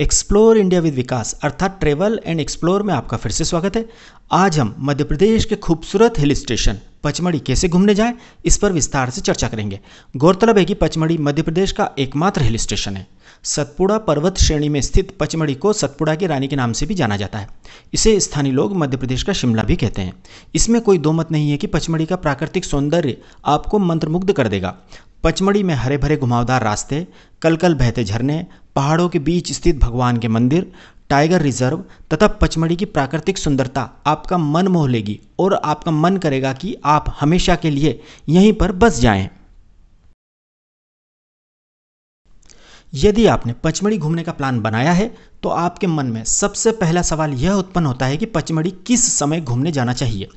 Explore India with विकास अर्थात travel and explore में आपका फिर से स्वागत है आज हम मध्य प्रदेश के खूबसूरत हिल स्टेशन पचमढ़ी कैसे घूमने जाएं इस पर विस्तार से चर्चा करेंगे गौरतलब है कि पचमढ़ी मध्य प्रदेश का एकमात्र हिल स्टेशन है सतपुड़ा पर्वत श्रेणी में स्थित पचमढ़ी को सतपुड़ा की रानी के नाम से भी जाना जाता है इसे स्थानीय लोग मध्य प्रदेश का शिमला भी कहते हैं इसमें कोई दो मत नहीं है कि पचमढ़ी का प्राकृतिक सौंदर्य आपको मंत्रमुग्ध कर देगा पचमढ़ी में हरे भरे घुमावदार रास्ते कल कल बहते झरने पहाड़ों के बीच स्थित भगवान के मंदिर टाइगर रिजर्व तथा पचमढ़ी की प्राकृतिक सुंदरता आपका मन मोह लेगी और आपका मन करेगा कि आप हमेशा के लिए यहीं पर बस जाएं। यदि आपने पचमढ़ी घूमने का प्लान बनाया है तो आपके मन में सबसे पहला सवाल यह उत्पन्न होता है कि पचमढ़ी किस समय घूमने जाना चाहिए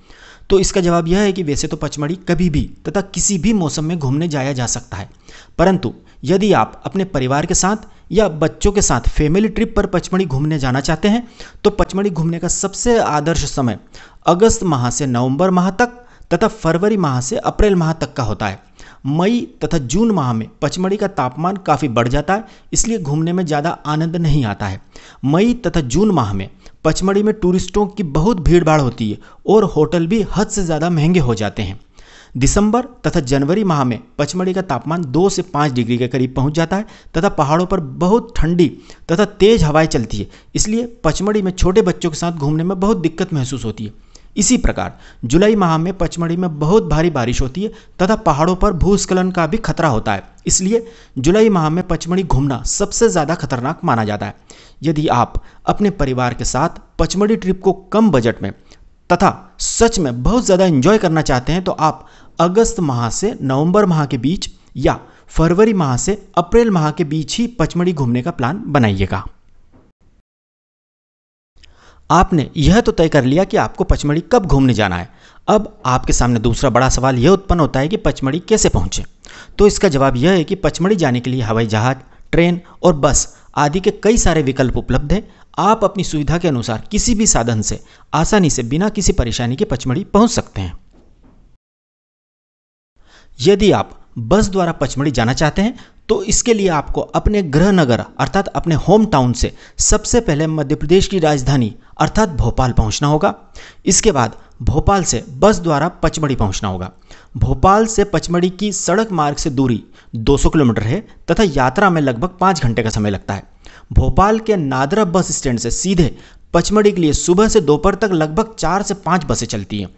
तो इसका जवाब यह है कि वैसे तो पचमढ़ी कभी भी तथा किसी भी मौसम में घूमने जाया जा सकता है परंतु यदि आप अपने परिवार के साथ या बच्चों के साथ फैमिली ट्रिप पर पचमढ़ी घूमने जाना चाहते हैं तो पचमढ़ी घूमने का सबसे आदर्श समय अगस्त माह से नवंबर माह तक तथा फरवरी माह से अप्रैल माह तक का होता है मई तथा जून माह में पचमढ़ी का तापमान काफ़ी बढ़ जाता है इसलिए घूमने में ज़्यादा आनंद नहीं आता है मई तथा जून माह में पचमढ़ी में टूरिस्टों की बहुत भीड़ भाड़ होती है और होटल भी हद से ज़्यादा महंगे हो जाते हैं दिसंबर तथा जनवरी माह में पचमढ़ी का तापमान दो से पाँच डिग्री के करीब पहुंच जाता है तथा पहाड़ों पर बहुत ठंडी तथा तेज हवाएं चलती है इसलिए पचमढ़ी में छोटे बच्चों के साथ घूमने में बहुत दिक्कत महसूस होती है इसी प्रकार जुलाई माह में पचमढ़ी में बहुत भारी बारिश होती है तथा पहाड़ों पर भूस्खलन का भी खतरा होता है इसलिए जुलाई माह में पचमढ़ी घूमना सबसे ज़्यादा खतरनाक माना जाता है यदि आप अपने परिवार के साथ पचमढ़ी ट्रिप को कम बजट में तथा सच में बहुत ज़्यादा इंजॉय करना चाहते हैं तो आप अगस्त माह से नवंबर माह के बीच या फरवरी माह से अप्रैल माह के बीच ही पचमढ़ी घूमने का प्लान बनाइएगा आपने यह तो तय कर लिया कि आपको पचमढ़ी कब घूमने जाना है अब आपके सामने दूसरा बड़ा सवाल यह उत्पन्न होता है कि पचमढ़ी कैसे पहुंचे तो इसका जवाब यह है कि पचमढ़ी जाने के लिए हवाई जहाज़ ट्रेन और बस आदि के कई सारे विकल्प उपलब्ध हैं आप अपनी सुविधा के अनुसार किसी भी साधन से आसानी से बिना किसी परेशानी के पचमढ़ी पहुंच सकते हैं यदि आप बस द्वारा पचमढ़ी जाना चाहते हैं तो इसके लिए आपको अपने गृह नगर अर्थात अपने होम टाउन से सबसे पहले मध्य प्रदेश की राजधानी अर्थात भोपाल पहुंचना होगा इसके बाद भोपाल से बस द्वारा पचमढ़ी पहुंचना होगा भोपाल से पचमढ़ी की सड़क मार्ग से दूरी 200 किलोमीटर है तथा यात्रा में लगभग पाँच घंटे का समय लगता है भोपाल के नादरा बस स्टैंड से सीधे पचमढ़ी के लिए सुबह से दोपहर तक लगभग चार से पाँच बसें चलती हैं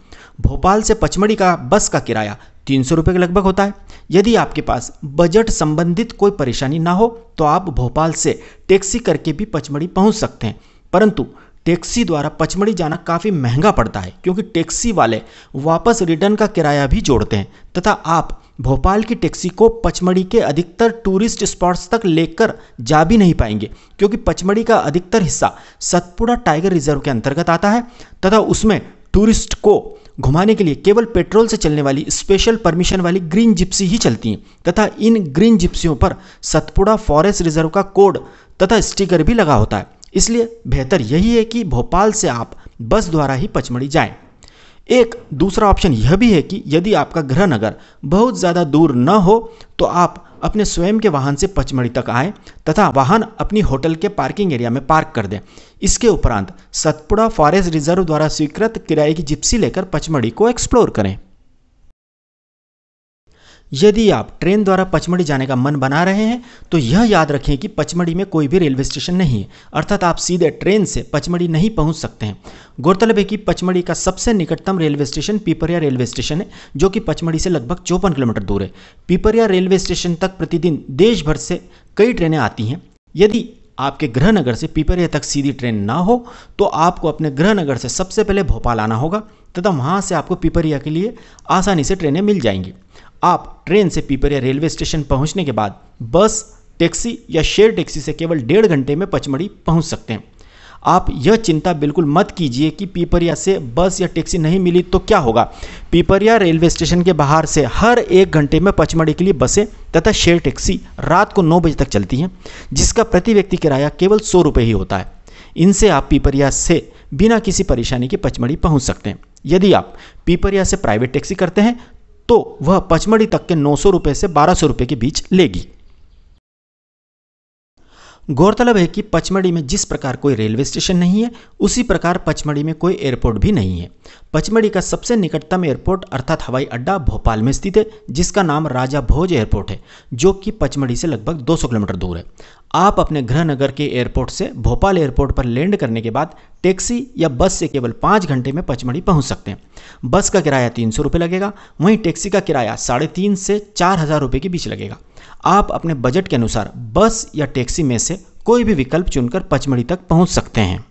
भोपाल से पचमढ़ी का बस का किराया तीन सौ रुपये के लगभग होता है यदि आपके पास बजट संबंधित कोई परेशानी ना हो तो आप भोपाल से टैक्सी करके भी पचमढ़ी पहुंच सकते हैं परंतु टैक्सी द्वारा पचमढ़ी जाना काफ़ी महंगा पड़ता है क्योंकि टैक्सी वाले वापस रिटर्न का किराया भी जोड़ते हैं तथा आप भोपाल की टैक्सी को पचमढ़ी के अधिकतर टूरिस्ट स्पॉट्स तक लेकर जा भी नहीं पाएंगे क्योंकि पचमढ़ी का अधिकतर हिस्सा सतपुड़ा टाइगर रिजर्व के अंतर्गत आता है तथा उसमें टूरिस्ट को घुमाने के लिए केवल पेट्रोल से चलने वाली स्पेशल परमिशन वाली ग्रीन जिप्सी ही चलती हैं तथा इन ग्रीन जिप्सियों पर सतपुड़ा फॉरेस्ट रिजर्व का कोड तथा स्टिकर भी लगा होता है इसलिए बेहतर यही है कि भोपाल से आप बस द्वारा ही पचमढ़ी जाएं। एक दूसरा ऑप्शन यह भी है कि यदि आपका गृह नगर बहुत ज़्यादा दूर न हो तो आप अपने स्वयं के वाहन से पचमढ़ी तक आए तथा वाहन अपनी होटल के पार्किंग एरिया में पार्क कर दें इसके उपरांत सतपुड़ा फॉरेस्ट रिजर्व द्वारा स्वीकृत किराए की जिप्सी लेकर पचमढ़ी को एक्सप्लोर करें यदि आप ट्रेन द्वारा पचमढ़ी जाने का मन बना रहे हैं तो यह याद रखें कि पचमढ़ी में कोई भी रेलवे स्टेशन नहीं है अर्थात आप सीधे ट्रेन से पचमढ़ी नहीं पहुंच सकते हैं गौरतलब है कि पचमढ़ी का सबसे निकटतम railway station Pipariya railway station है जो कि पचमढ़ी से लगभग चौपन किलोमीटर दूर है पीपरिया रेलवे स्टेशन तक प्रतिदिन देश भर से कई ट्रेनें आती हैं यदि आपके गृह नगर से पीपरिया तक सीधी ट्रेन ना हो तो आपको अपने गृह नगर से सबसे पहले भोपाल आना होगा तथा वहाँ से आपको पीपरिया के लिए आसानी से ट्रेनें मिल जाएंगी आप ट्रेन से पीपर या रेलवे स्टेशन पहुंचने के बाद बस टैक्सी या शेयर टैक्सी से केवल डेढ़ घंटे में पचमढ़ी पहुंच सकते हैं आप यह चिंता बिल्कुल मत कीजिए कि पीपरिया से बस या टैक्सी नहीं मिली तो क्या होगा पीपरिया रेलवे स्टेशन के बाहर से हर एक घंटे में पचमढ़ी के लिए बसें तथा शेयर टैक्सी रात को नौ बजे तक चलती हैं जिसका प्रति व्यक्ति किराया केवल सौ रुपये ही होता है इनसे आप पीपरिया से बिना किसी परेशानी के पचमढ़ी पहुँच सकते हैं यदि आप पीपरिया से प्राइवेट टैक्सी करते हैं तो वह पचमढ़ी तक के नौ सौ रुपए से बारह सौ रुपए के बीच लेगी गौरतलब है कि पचमढ़ी में जिस प्रकार कोई रेलवे स्टेशन नहीं है उसी प्रकार पचमढ़ी में कोई एयरपोर्ट भी नहीं है पचमढ़ी का सबसे निकटतम एयरपोर्ट अर्थात हवाई अड्डा भोपाल में स्थित है जिसका नाम राजा भोज एयरपोर्ट है जो कि पचमढ़ी से लगभग 200 किलोमीटर दूर है आप अपने गृह नगर के एयरपोर्ट से भोपाल एयरपोर्ट पर लैंड करने के बाद टैक्सी या बस से केवल पाँच घंटे में पचमढ़ी पहुंच सकते हैं बस का किराया तीन सौ लगेगा वहीं टैक्सी का किराया साढ़े तीन से चार हज़ार रुपये के बीच लगेगा आप अपने बजट के अनुसार बस या टैक्सी में से कोई भी विकल्प चुनकर पचमढ़ी तक पहुँच सकते हैं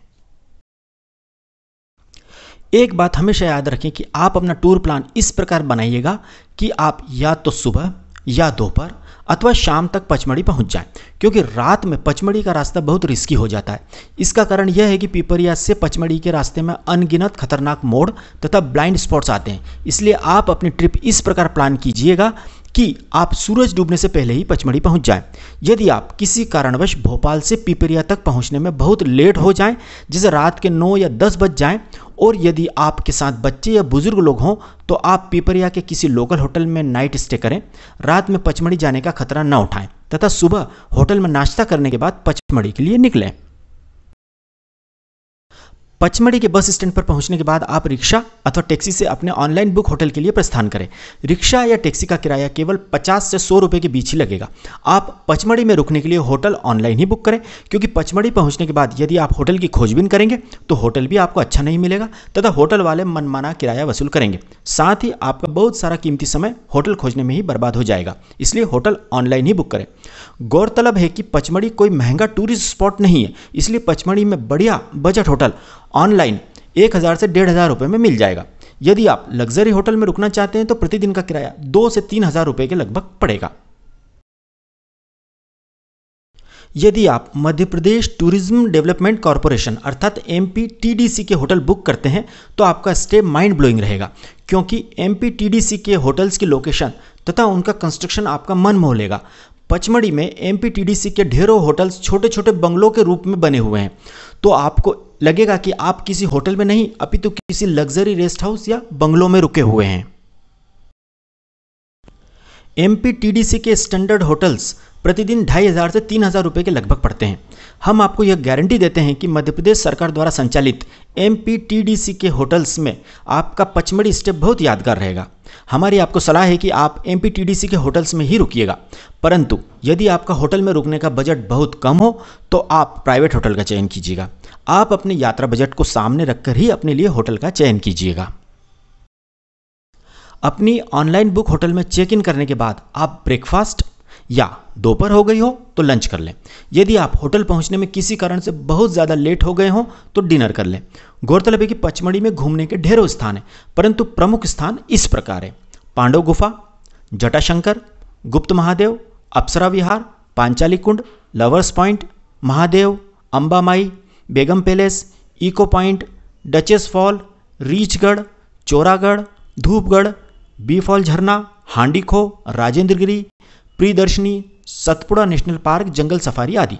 एक बात हमेशा याद रखें कि आप अपना टूर प्लान इस प्रकार बनाइएगा कि आप या तो सुबह या दोपहर अथवा शाम तक पचमढ़ी पहुंच जाएं क्योंकि रात में पचमढ़ी का रास्ता बहुत रिस्की हो जाता है इसका कारण यह है कि पिपरिया से पचमढ़ी के रास्ते में अनगिनत खतरनाक मोड़ तथा ब्लाइंड स्पॉट्स आते हैं इसलिए आप अपनी ट्रिप इस प्रकार प्लान कीजिएगा कि आप सूरज डूबने से पहले ही पचमढ़ी पहुंच जाएं। यदि आप किसी कारणवश भोपाल से पिपरिया तक पहुंचने में बहुत लेट हो जाएं, जैसे रात के नौ या दस बज जाएं, और यदि आपके साथ बच्चे या बुजुर्ग लोग हों तो आप पिपरिया के किसी लोकल होटल में नाइट स्टे करें रात में पचमढ़ी जाने का खतरा न उठाएं तथा सुबह होटल में नाश्ता करने के बाद पचमढ़ी के लिए निकलें पचमढ़ी के बस स्टैंड पर पहुंचने के बाद आप रिक्शा अथवा टैक्सी से अपने ऑनलाइन बुक होटल के लिए प्रस्थान करें रिक्शा या टैक्सी का किराया केवल 50 से 100 रुपए के बीच ही लगेगा आप पचमढ़ी में रुकने के लिए होटल ऑनलाइन ही बुक करें क्योंकि पचमढ़ी पहुंचने के बाद यदि आप होटल की खोजबीन करेंगे तो होटल भी आपको अच्छा नहीं मिलेगा तथा होटल वाले मनमाना किराया वसूल करेंगे साथ ही आपका बहुत सारा कीमती समय होटल खोजने में ही बर्बाद हो जाएगा इसलिए होटल ऑनलाइन ही बुक करें गौरतलब है कि पचमढ़ी कोई महंगा टूरिस्ट स्पॉट नहीं है इसलिए पचमढ़ी में बढ़िया बजट होटल ऑनलाइन एक हज़ार से डेढ़ हज़ार रुपये में मिल जाएगा यदि आप लग्जरी होटल में रुकना चाहते हैं तो प्रतिदिन का किराया दो से तीन हज़ार रुपये के लगभग पड़ेगा यदि आप Madhya Pradesh tourism development corporation अर्थात एम के होटल बुक करते हैं तो आपका स्टे माइंड ब्लोइंग रहेगा क्योंकि एम के होटल्स की लोकेशन तथा उनका कंस्ट्रक्शन आपका मन मोह लेगा पचमढ़ी में एम के ढेरों होटल्स छोटे छोटे बंगलों के रूप में बने हुए हैं तो आपको लगेगा कि आप किसी होटल में नहीं अभी तो किसी लग्जरी रेस्ट हाउस या बंगलों में रुके हुए हैं एमपीटीडीसी के स्टैंडर्ड होटल्स प्रतिदिन ढाई हज़ार से तीन हज़ार रुपये के लगभग पड़ते हैं हम आपको यह गारंटी देते हैं कि मध्य प्रदेश सरकार द्वारा संचालित एम के होटल्स में आपका पचमढ़ी स्टेप बहुत यादगार रहेगा हमारी आपको सलाह है कि आप एम के होटल्स में ही रुकिएगा परंतु यदि आपका होटल में रुकने का बजट बहुत कम हो तो आप प्राइवेट होटल का चयन कीजिएगा आप अपने यात्रा बजट को सामने रखकर ही अपने लिए होटल का चयन कीजिएगा अपनी ऑनलाइन बुक होटल में चेक इन करने के बाद आप ब्रेकफास्ट या दोपहर हो गई हो तो लंच कर लें यदि आप होटल पहुंचने में किसी कारण से बहुत ज़्यादा लेट हो गए हों तो डिनर कर लें गौरतलब है कि पचमढ़ी में घूमने के ढेरों स्थान हैं परंतु प्रमुख स्थान इस प्रकार है Pandav Gufa Jatashankar Gupt Mahadev Apsara Vihar Panchali Kund lovers point Mahadev Ambamai Begum palace echo point Duchess fall Reechgarh Choragarh Dhoopgarh bee fall झरना हांडीखो राजेंद्रगिरी राजेंद्र गिरी प्रियदर्शनी सतपुड़ा नेशनल पार्क जंगल सफारी आदि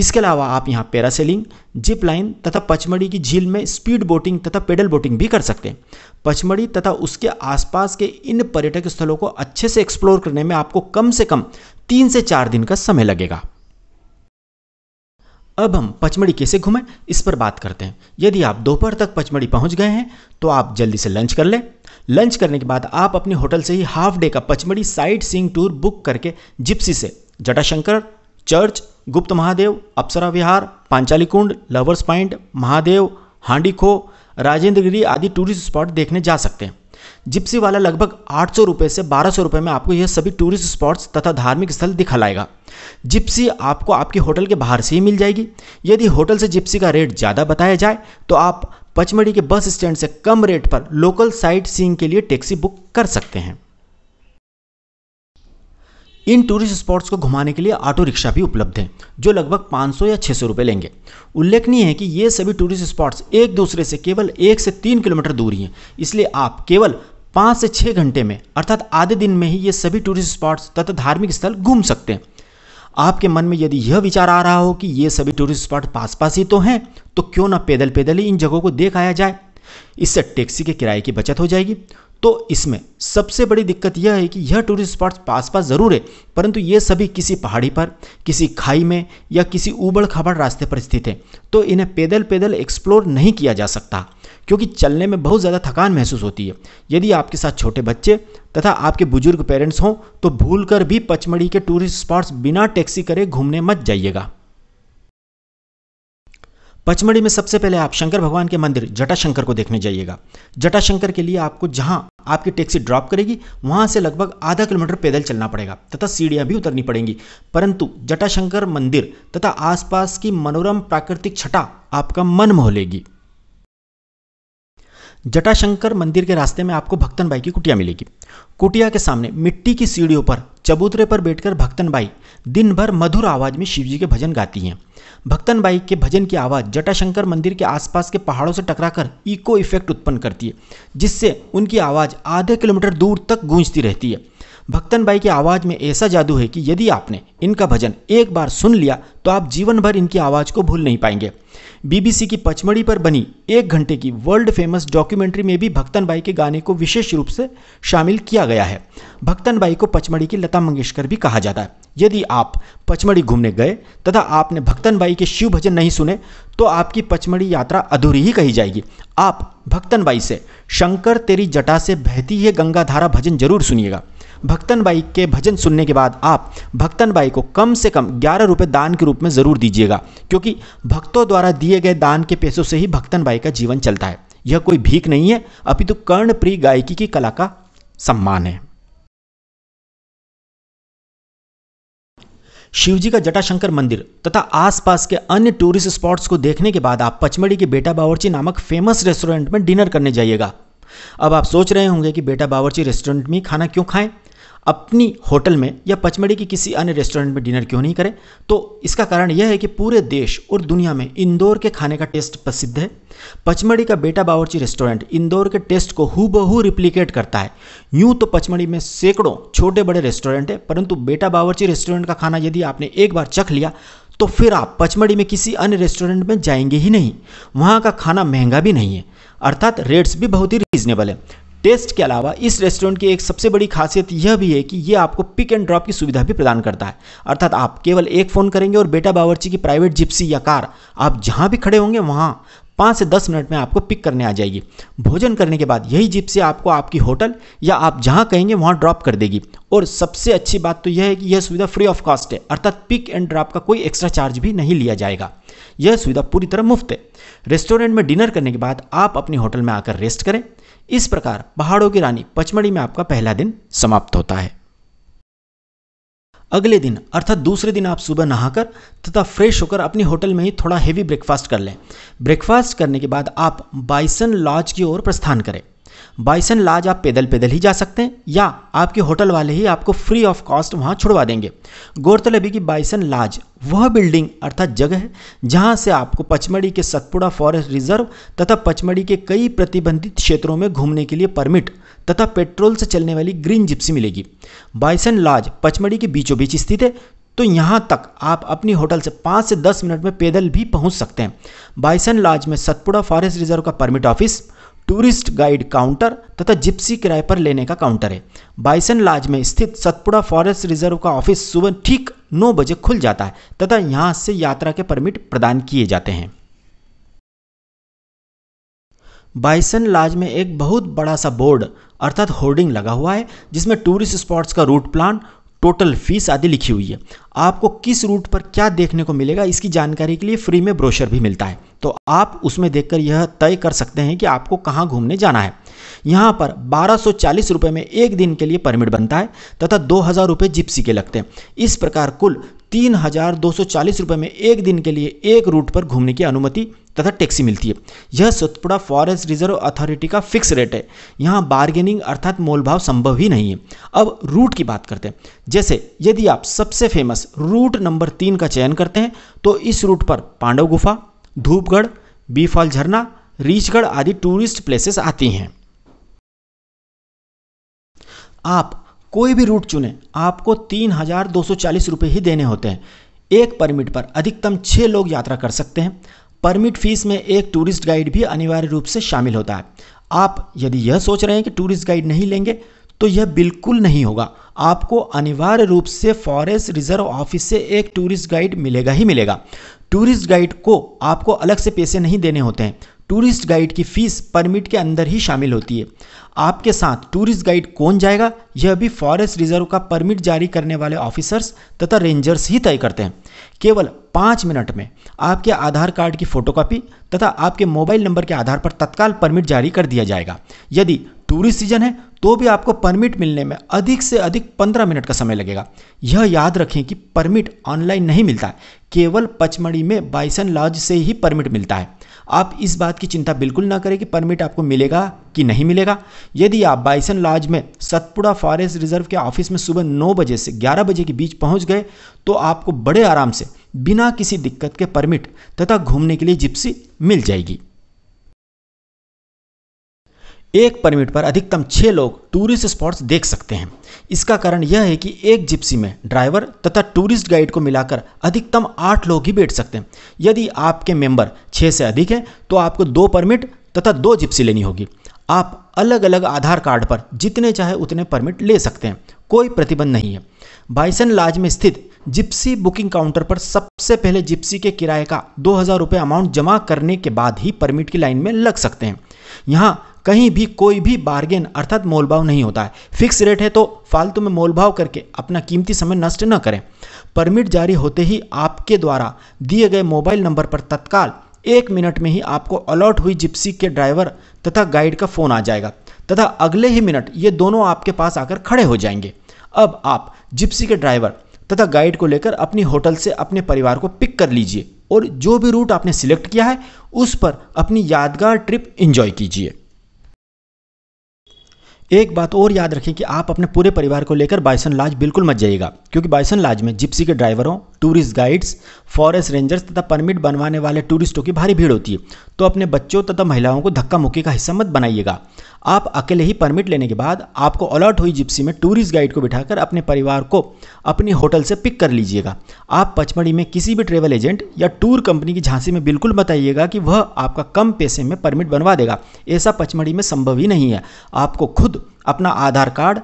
इसके अलावा आप यहाँ पैरासेलिंग जिप लाइन तथा पचमढ़ी की झील में स्पीड बोटिंग तथा पेडल बोटिंग भी कर सकते हैं पचमढ़ी तथा उसके आसपास के इन पर्यटक स्थलों को अच्छे से एक्सप्लोर करने में आपको कम से कम तीन से चार दिन का समय लगेगा अब हम पचमढ़ी कैसे घूमें इस पर बात करते हैं यदि आप दोपहर तक पचमढ़ी पहुंच गए हैं तो आप जल्दी से लंच कर लें लंच करने के बाद आप अपने होटल से ही हाफ डे का Pachmarhi sightseeing tour book करके जिप्सी से Jatashankar church Gupt Mahadev Apsara Vihar Panchali Kund lovers point Mahadev Handi Kho Rajendra आदि टूरिस्ट स्पॉट देखने जा सकते हैं जिप्सी वाला लगभग आठ सौ रुपये से बारह सौ रुपये में आपको यह सभी टूरिस्ट स्पॉट्स तथा धार्मिक स्थल दिखा लाएगा जिप्सी आपको आपके होटल के बाहर से ही मिल जाएगी यदि होटल से जिप्सी का रेट ज़्यादा बताया जाए तो आप पचमढ़ी के बस स्टैंड से कम रेट पर लोकल साइट सीइंग के लिए टैक्सी बुक कर सकते हैं इन टूरिस्ट स्पॉट्स को घुमाने के लिए ऑटो रिक्शा भी उपलब्ध हैं जो लगभग 500 या 600 रुपए लेंगे उल्लेखनीय है कि ये सभी टूरिस्ट स्पॉट्स एक दूसरे से केवल एक से तीन किलोमीटर दूरी हैं इसलिए आप केवल पाँच से छः घंटे में अर्थात आधे दिन में ही ये सभी टूरिस्ट स्पॉट्स तथा धार्मिक स्थल घूम सकते हैं आपके मन में यदि यह विचार आ रहा हो कि ये सभी टूरिस्ट स्पॉट पास पास ही तो हैं तो क्यों ना पैदल पैदल ही इन जगहों को देख आया जाए इससे टैक्सी के किराए की बचत हो जाएगी तो इसमें सबसे बड़ी दिक्कत यह है कि यह टूरिस्ट स्पॉट पास पास ज़रूर है परंतु ये सभी किसी पहाड़ी पर किसी खाई में या किसी उबड़ खाबड़ रास्ते पर स्थित है तो इन्हें पैदल पैदल एक्सप्लोर नहीं किया जा सकता क्योंकि चलने में बहुत ज़्यादा थकान महसूस होती है यदि आपके साथ छोटे बच्चे तथा आपके बुजुर्ग पेरेंट्स हों तो भूल भी पचमढ़ी के टूरिस्ट स्पॉट्स बिना टैक्सी करे घूमने मत जाइएगा पचमढ़ी में सबसे पहले आप शंकर भगवान के मंदिर जटाशंकर को देखने जाइएगा जटाशंकर के लिए आपको जहाँ आपकी टैक्सी ड्रॉप करेगी वहाँ से लगभग आधा किलोमीटर पैदल चलना पड़ेगा तथा सीढ़ियाँ भी उतरनी पड़ेंगी परंतु जटाशंकर मंदिर तथा आसपास की मनोरम प्राकृतिक छटा आपका मन मोह लेगी जटाशंकर मंदिर के रास्ते में आपको भक्तन बाई की कुटिया मिलेगी कुटिया के सामने मिट्टी की सीढ़ियों पर चबूतरे पर बैठकर भक्तन बाई दिन भर मधुर आवाज में शिवजी के भजन गाती हैं भक्तन बाई के भजन की आवाज़ जटाशंकर मंदिर के आसपास के पहाड़ों से टकराकर इको इफेक्ट उत्पन्न करती है जिससे उनकी आवाज़ आधे किलोमीटर दूर तक गूंजती रहती है भक्तन बाई की आवाज़ में ऐसा जादू है कि यदि आपने इनका भजन एक बार सुन लिया तो आप जीवन भर इनकी आवाज़ को भूल नहीं पाएंगे बीबीसी की पचमढ़ी पर बनी एक घंटे की वर्ल्ड फेमस डॉक्यूमेंट्री में भी भक्तन बाई के गाने को विशेष रूप से शामिल किया गया है भक्तन बाई को पचमढ़ी की लता मंगेशकर भी कहा जाता है यदि आप पचमढ़ी घूमने गए तथा आपने भक्तन बाई के शिव भजन नहीं सुने तो आपकी पचमढ़ी यात्रा अधूरी ही कही जाएगी आप भक्तन बाई से शंकर तेरी जटा से बहती है गंगा धारा भजन जरूर सुनिएगा भक्तन बाई के भजन सुनने के बाद आप भक्तन बाई को कम से कम ग्यारह रुपये दान के रूप में ज़रूर दीजिएगा क्योंकि भक्तों द्वारा दिए गए दान के पैसों से ही भक्तन बाई का जीवन चलता है यह कोई भीख नहीं है अपितु तो कर्णप्रिय गायकी की कला का सम्मान है शिवजी का जटाशंकर मंदिर तथा आसपास के अन्य टूरिस्ट स्पॉट्स को देखने के बाद आप पचमढ़ी के बेटा बावर्ची नामक फेमस रेस्टोरेंट में डिनर करने जाइएगा अब आप सोच रहे होंगे कि बेटा बावर्ची रेस्टोरेंट में खाना क्यों खाएं अपनी होटल में या पचमढ़ी की किसी अन्य रेस्टोरेंट में डिनर क्यों नहीं करें तो इसका कारण यह है कि पूरे देश और दुनिया में इंदौर के खाने का टेस्ट प्रसिद्ध है पचमढ़ी का बेटा बावर्ची रेस्टोरेंट इंदौर के टेस्ट को हूबहू रिप्लीकेट करता है यूं तो पचमढ़ी में सैकड़ों छोटे बड़े रेस्टोरेंट है परंतु बेटा बावर्ची रेस्टोरेंट का खाना यदि आपने एक बार चख लिया तो फिर आप पचमढ़ी में किसी अन्य रेस्टोरेंट में जाएंगे ही नहीं वहाँ का खाना महंगा भी नहीं है अर्थात रेट्स भी बहुत ही रीजनेबल है टेस्ट के अलावा इस रेस्टोरेंट की एक सबसे बड़ी खासियत यह भी है कि यह आपको पिक एंड ड्रॉप की सुविधा भी प्रदान करता है अर्थात आप केवल एक फ़ोन करेंगे और बेटा बावर्ची की प्राइवेट जिप्सी या कार आप जहाँ भी खड़े होंगे वहाँ पाँच से दस मिनट में आपको पिक करने आ जाएगी भोजन करने के बाद यही जिप्सी आपको आपकी होटल या आप जहाँ कहेंगे वहाँ ड्रॉप कर देगी और सबसे अच्छी बात तो यह है कि यह सुविधा फ्री ऑफ कॉस्ट है अर्थात पिक एंड ड्रॉप का कोई एक्स्ट्रा चार्ज भी नहीं लिया जाएगा यह सुविधा पूरी तरह मुफ्त है रेस्टोरेंट में डिनर करने के बाद आप अपनी होटल में आकर रेस्ट करें इस प्रकार पहाड़ों की रानी पचमढ़ी में आपका पहला दिन समाप्त होता है अगले दिन अर्थात दूसरे दिन आप सुबह नहाकर तथा फ्रेश होकर अपनी होटल में ही थोड़ा हेवी ब्रेकफास्ट कर लें ब्रेकफास्ट करने के बाद आप बाइसन लॉज की ओर प्रस्थान करें बाइसन लाज आप पैदल पैदल ही जा सकते हैं या आपके होटल वाले ही आपको फ्री ऑफ कॉस्ट वहाँ छुड़वा देंगे गौरतलब है कि बाइसन लाज वह बिल्डिंग अर्थात जगह है जहाँ से आपको पचमढ़ी के सतपुड़ा फॉरेस्ट रिजर्व तथा पचमढ़ी के कई प्रतिबंधित क्षेत्रों में घूमने के लिए परमिट तथा पेट्रोल से चलने वाली ग्रीन जिप्सी मिलेगी बाइसन लाज पचमढ़ी के बीचों बीच स्थित है तो यहाँ तक आप अपनी होटल से पाँच से दस मिनट में पैदल भी पहुँच सकते हैं बाइसन लाज में सतपुड़ा फॉरेस्ट रिजर्व का permit office tourist guide counter तथा जिप्सी किराए पर लेने का काउंटर है बाइसन लाज में स्थित सतपुड़ा फॉरेस्ट रिजर्व का ऑफिस सुबह ठीक नौ बजे खुल जाता है तथा यहाँ से यात्रा के परमिट प्रदान किए जाते हैं बाइसन लाज में एक बहुत बड़ा सा बोर्ड अर्थात होर्डिंग लगा हुआ है जिसमें टूरिस्ट स्पॉट्स का रूट प्लान टोटल फीस आदि लिखी हुई है आपको किस रूट पर क्या देखने को मिलेगा इसकी जानकारी के लिए फ्री में ब्रोशर भी मिलता है तो आप उसमें देखकर यह तय कर सकते हैं कि आपको कहाँ घूमने जाना है यहाँ पर बारह रुपए में एक दिन के लिए परमिट बनता है तथा दो हज़ार रुपये जिप्सी के लगते हैं इस प्रकार कुल तीन हज़ार दो सौ चालीस रुपये में एक दिन के लिए एक रूट पर घूमने की अनुमति तथा टैक्सी मिलती है यह सतपुड़ा फॉरेस्ट रिजर्व अथॉरिटी का फिक्स रेट है यहाँ बार्गेनिंग अर्थात मोलभाव संभव ही नहीं है अब रूट की बात करते हैं जैसे यदि आप सबसे फेमस रूट नंबर तीन का चयन करते हैं तो इस रूट पर पांडव गुफा धूपगढ़ बी झरना रीचगढ़ आदि टूरिस्ट प्लेसेस आती हैं आप कोई भी रूट चुने आपको तीन हजार दो सौ चालीस रुपये ही देने होते हैं एक परमिट पर अधिकतम छः लोग यात्रा कर सकते हैं परमिट फीस में एक टूरिस्ट गाइड भी अनिवार्य रूप से शामिल होता है आप यदि यह सोच रहे हैं कि टूरिस्ट गाइड नहीं लेंगे तो यह बिल्कुल नहीं होगा आपको अनिवार्य रूप से फॉरेस्ट रिजर्व ऑफिस से एक टूरिस्ट गाइड मिलेगा ही मिलेगा टूरिस्ट गाइड को आपको अलग से पैसे नहीं देने होते हैं टूरिस्ट गाइड की फ़ीस परमिट के अंदर ही शामिल होती है आपके साथ टूरिस्ट गाइड कौन जाएगा यह भी फॉरेस्ट रिजर्व का परमिट जारी करने वाले ऑफिसर्स तथा रेंजर्स ही तय करते हैं केवल पाँच मिनट में आपके आधार कार्ड की फोटोकॉपी तथा आपके मोबाइल नंबर के आधार पर तत्काल परमिट जारी कर दिया जाएगा यदि टूरिस्ट सीजन है तो भी आपको परमिट मिलने में अधिक से अधिक पंद्रह मिनट का समय लगेगा यह याद रखें कि परमिट ऑनलाइन नहीं मिलता केवल पचमढ़ी में बाइसन लॉज से ही परमिट मिलता है आप इस बात की चिंता बिल्कुल ना करें कि परमिट आपको मिलेगा कि नहीं मिलेगा यदि आप बाइसन लॉज में सतपुड़ा फॉरेस्ट रिजर्व के ऑफिस में सुबह नौ बजे से ग्यारह बजे के बीच पहुंच गए तो आपको बड़े आराम से बिना किसी दिक्कत के परमिट तथा घूमने के लिए जिप्सी मिल जाएगी एक परमिट पर अधिकतम छः लोग टूरिस्ट स्पॉट्स देख सकते हैं इसका कारण यह है कि एक जिप्सी में ड्राइवर तथा टूरिस्ट गाइड को मिलाकर अधिकतम आठ लोग ही बैठ सकते हैं यदि आपके मेंबर छः से अधिक हैं तो आपको दो परमिट तथा दो जिप्सी लेनी होगी आप अलग अलग आधार कार्ड पर जितने चाहे उतने परमिट ले सकते हैं कोई प्रतिबंध नहीं है बाइसन लाज में स्थित जिप्सी बुकिंग काउंटर पर सबसे पहले जिप्सी के किराए का दो हज़ार रुपये अमाउंट जमा करने के बाद ही परमिट की लाइन में लग सकते हैं यहाँ कहीं भी कोई भी बार्गेन अर्थात मोलभाव नहीं होता है फिक्स रेट है तो फालतू में मोलभाव करके अपना कीमती समय नष्ट न करें परमिट जारी होते ही आपके द्वारा दिए गए मोबाइल नंबर पर तत्काल एक मिनट में ही आपको अलर्ट हुई जिप्सी के ड्राइवर तथा गाइड का फ़ोन आ जाएगा तथा अगले ही मिनट ये दोनों आपके पास आकर खड़े हो जाएंगे अब आप जिप्सी के ड्राइवर तथा गाइड को लेकर अपनी होटल से अपने परिवार को पिक कर लीजिए और जो भी रूट आपने सिलेक्ट किया है उस पर अपनी यादगार ट्रिप इंजॉय कीजिए एक बात और याद रखें कि आप अपने पूरे परिवार को लेकर बाइसन लाज बिल्कुल मत जाइएगा क्योंकि बाइसन लाज में जिप्सी के ड्राइवरों टूरिस्ट गाइड्स फॉरेस्ट रेंजर्स तथा परमिट बनवाने वाले टूरिस्टों की भारी भीड़ होती है तो अपने बच्चों तथा महिलाओं को धक्का मुक्की का हिस्सा मत बनाइएगा आप अकेले ही परमिट लेने के बाद आपको अलर्ट हुई जिप्सी में टूरिस्ट गाइड को बिठाकर अपने परिवार को अपने होटल से पिक कर लीजिएगा आप पचमढ़ी में किसी भी ट्रेवल एजेंट या टूर कंपनी की झांसी में बिल्कुल बताइएगा कि वह आपका कम पैसे में परमिट बनवा देगा ऐसा पचमढ़ी में संभव ही नहीं है आपको खुद अपना आधार कार्ड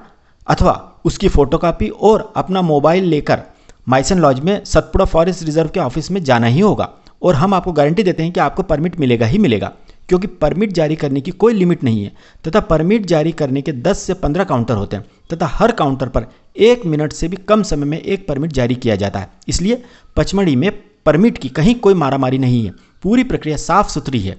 अथवा उसकी फ़ोटोकॉपी और अपना मोबाइल लेकर माइसन लॉज में सतपुड़ा फॉरेस्ट रिजर्व के ऑफिस में जाना ही होगा और हम आपको गारंटी देते हैं कि आपको परमिट मिलेगा ही मिलेगा क्योंकि परमिट जारी करने की कोई लिमिट नहीं है तथा परमिट जारी करने के 10 से 15 काउंटर होते हैं तथा हर काउंटर पर एक मिनट से भी कम समय में एक परमिट जारी किया जाता है इसलिए पचमढ़ी में परमिट की कहीं कोई मारामारी नहीं है पूरी प्रक्रिया साफ सुथरी है